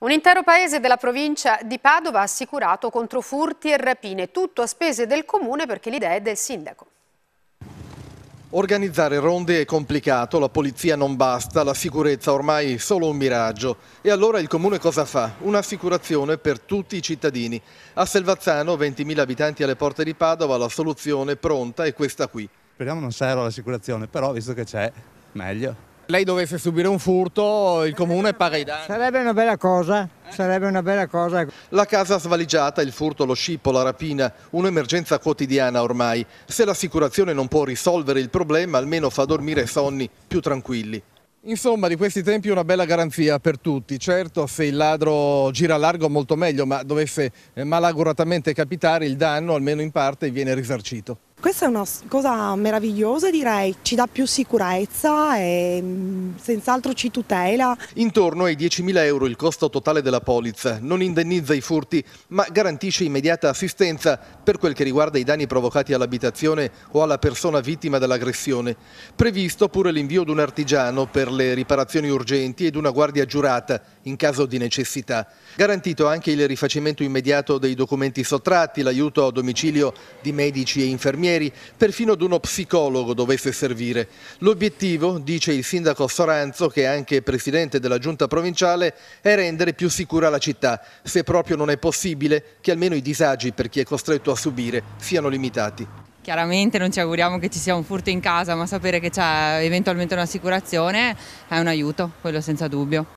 Un intero paese della provincia di Padova assicurato contro furti e rapine, tutto a spese del comune perché l'idea è del sindaco. Organizzare ronde è complicato, la polizia non basta, la sicurezza ormai è solo un miraggio. E allora il comune cosa fa? Un'assicurazione per tutti i cittadini. A Selvazzano, 20.000 abitanti alle porte di Padova, la soluzione pronta è questa qui. Speriamo non serva l'assicurazione, però visto che c'è, meglio lei dovesse subire un furto, il comune paga i danni. Sarebbe una bella cosa, sarebbe una bella cosa. La casa svaligiata, il furto, lo scippo, la rapina, un'emergenza quotidiana ormai. Se l'assicurazione non può risolvere il problema, almeno fa dormire sonni più tranquilli. Insomma, di questi tempi una bella garanzia per tutti. Certo, se il ladro gira largo molto meglio, ma dovesse eh, malaguratamente capitare, il danno, almeno in parte, viene risarcito. Questa è una cosa meravigliosa direi, ci dà più sicurezza e mm, senz'altro ci tutela. Intorno ai 10.000 euro il costo totale della polizza, non indennizza i furti ma garantisce immediata assistenza per quel che riguarda i danni provocati all'abitazione o alla persona vittima dell'aggressione. Previsto pure l'invio di un artigiano per le riparazioni urgenti ed una guardia giurata in caso di necessità. Garantito anche il rifacimento immediato dei documenti sottratti, l'aiuto a domicilio di medici e infermieri infermieri, perfino ad uno psicologo dovesse servire. L'obiettivo, dice il sindaco Soranzo, che è anche presidente della giunta provinciale, è rendere più sicura la città, se proprio non è possibile che almeno i disagi per chi è costretto a subire siano limitati. Chiaramente non ci auguriamo che ci sia un furto in casa, ma sapere che c'è eventualmente un'assicurazione è un aiuto, quello senza dubbio.